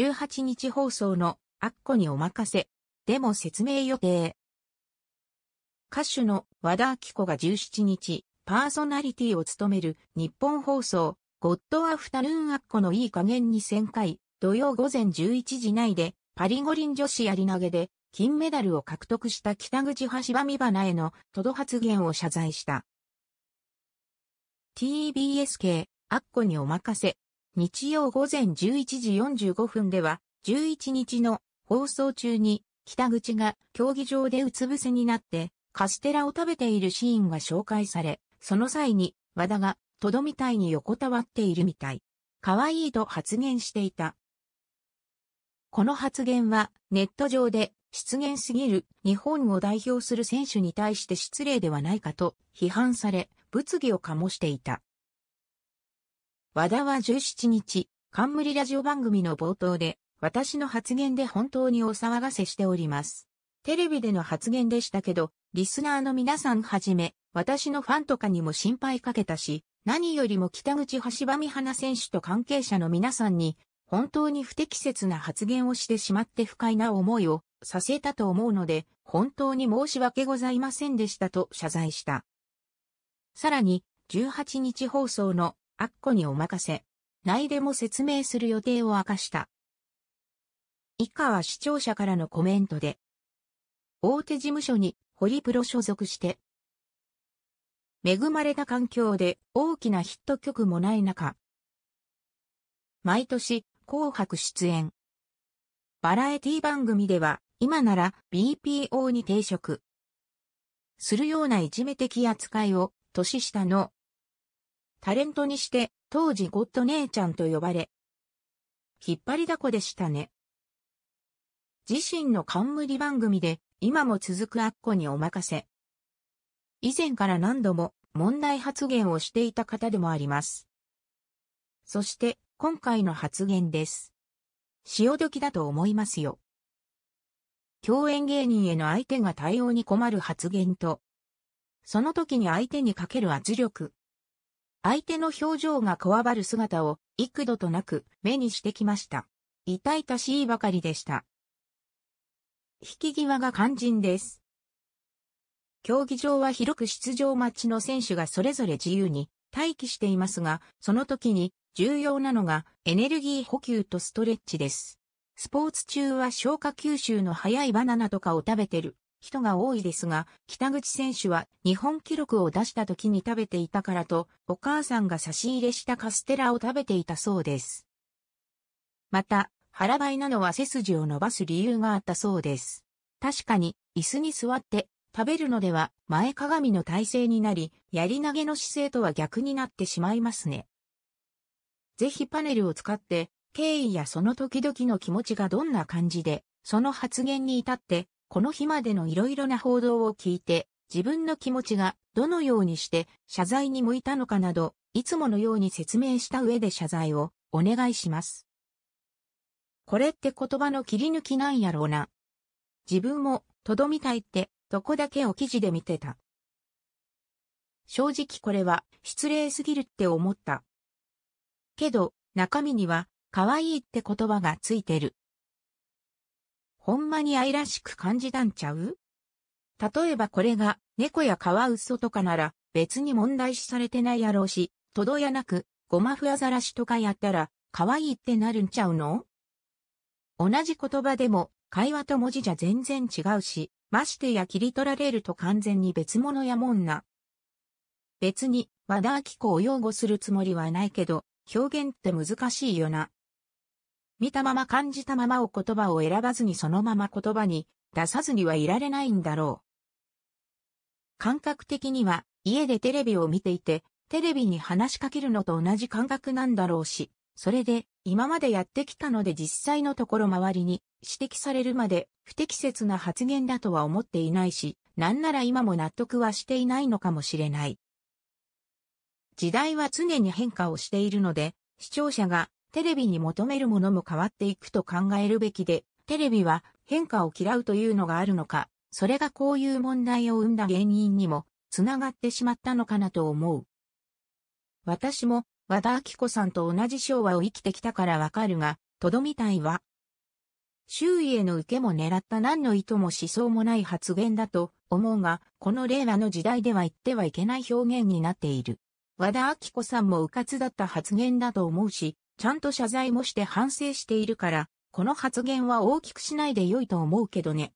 18日放送のアッコにお任せ。でも説明予定。歌手の和田明子が17日、パーソナリティを務める日本放送、ゴッドアフタヌーンアッコのいい加減に1000回、土曜午前11時内で、パリ五輪女子やり投げで、金メダルを獲得した北口橋場美花への都度発言を謝罪した。TBS 系、アッコにお任せ。日曜午前11時45分では、11日の放送中に北口が競技場でうつ伏せになってカステラを食べているシーンが紹介され、その際に和田がとどみたいに横たわっているみたい。可愛いと発言していた。この発言はネット上で失言すぎる日本を代表する選手に対して失礼ではないかと批判され物議を醸していた。和田は17日、冠ラジオ番組の冒頭で、私の発言で本当にお騒がせしております。テレビでの発言でしたけど、リスナーの皆さんはじめ、私のファンとかにも心配かけたし、何よりも北口橋場美花選手と関係者の皆さんに、本当に不適切な発言をしてしまって不快な思いをさせたと思うので、本当に申し訳ございませんでしたと謝罪した。さらに、18日放送のアッコにお任せ。内でも説明する予定を明かした。以下は視聴者からのコメントで。大手事務所にホリプロ所属して。恵まれた環境で大きなヒット曲もない中。毎年、紅白出演。バラエティ番組では、今なら BPO に抵触。するようないじめ的扱いを、年下のタレントにして、当時ゴッド姉ちゃんと呼ばれ、引っ張りだこでしたね。自身の冠番組で、今も続くアッコにお任せ。以前から何度も問題発言をしていた方でもあります。そして、今回の発言です。潮時だと思いますよ。共演芸人への相手が対応に困る発言と、その時に相手にかける圧力、相手の表情がこわばる姿を幾度となく目にしてきました。痛々しいばかりでした。引き際が肝心です。競技場は広く出場待ちの選手がそれぞれ自由に待機していますが、その時に重要なのがエネルギー補給とストレッチです。スポーツ中は消化吸収の早いバナナとかを食べてる人が多いですが、北口選手は日本記録を出した時に食べていたからと、お母さんが差し入れしたカステラを食べていたそうです。また、腹ばいなのは背筋を伸ばす理由があったそうです。確かに、椅子に座って食べるのでは前かがみの体勢になり、やり投げの姿勢とは逆になってしまいますね。ぜひパネルを使って、経緯やその時々の気持ちがどんな感じで、その発言に至ってこの日までの色々な報道を聞いて、自分の気持ちがどのようにして謝罪に向いたのかなど、いつものように説明した上で謝罪をお願いします。これって言葉の切り抜きなんやろうな。自分もとどみたいってとこだけを記事で見てた。正直これは失礼すぎるって思った。けど中身には可愛いって言葉がついてる。ほんまに愛らしく感じたんちゃう例えばこれが猫やカワウソとかなら別に問題視されてないやろうし、とどやなくゴマフアザラシとかやったら可愛いってなるんちゃうの同じ言葉でも会話と文字じゃ全然違うし、ましてや切り取られると完全に別物やもんな。別に和田明子を擁護するつもりはないけど、表現って難しいよな。見たまま感じたままを言葉を選ばずにそのまま言葉に出さずにはいられないんだろう。感覚的には家でテレビを見ていてテレビに話しかけるのと同じ感覚なんだろうし、それで今までやってきたので実際のところ周りに指摘されるまで不適切な発言だとは思っていないし、なんなら今も納得はしていないのかもしれない。時代は常に変化をしているので、視聴者がテレビに求めるものも変わっていくと考えるべきで、テレビは変化を嫌うというのがあるのか、それがこういう問題を生んだ原因にもつながってしまったのかなと思う。私も和田明子さんと同じ昭和を生きてきたからわかるが、とどみたいは、周囲への受けも狙った何の意図も思想もない発言だと思うが、この令和の時代では言ってはいけない表現になっている。和田明子さんも迂闊だった発言だと思うし、ちゃんと謝罪もして反省しているから、この発言は大きくしないで良いと思うけどね。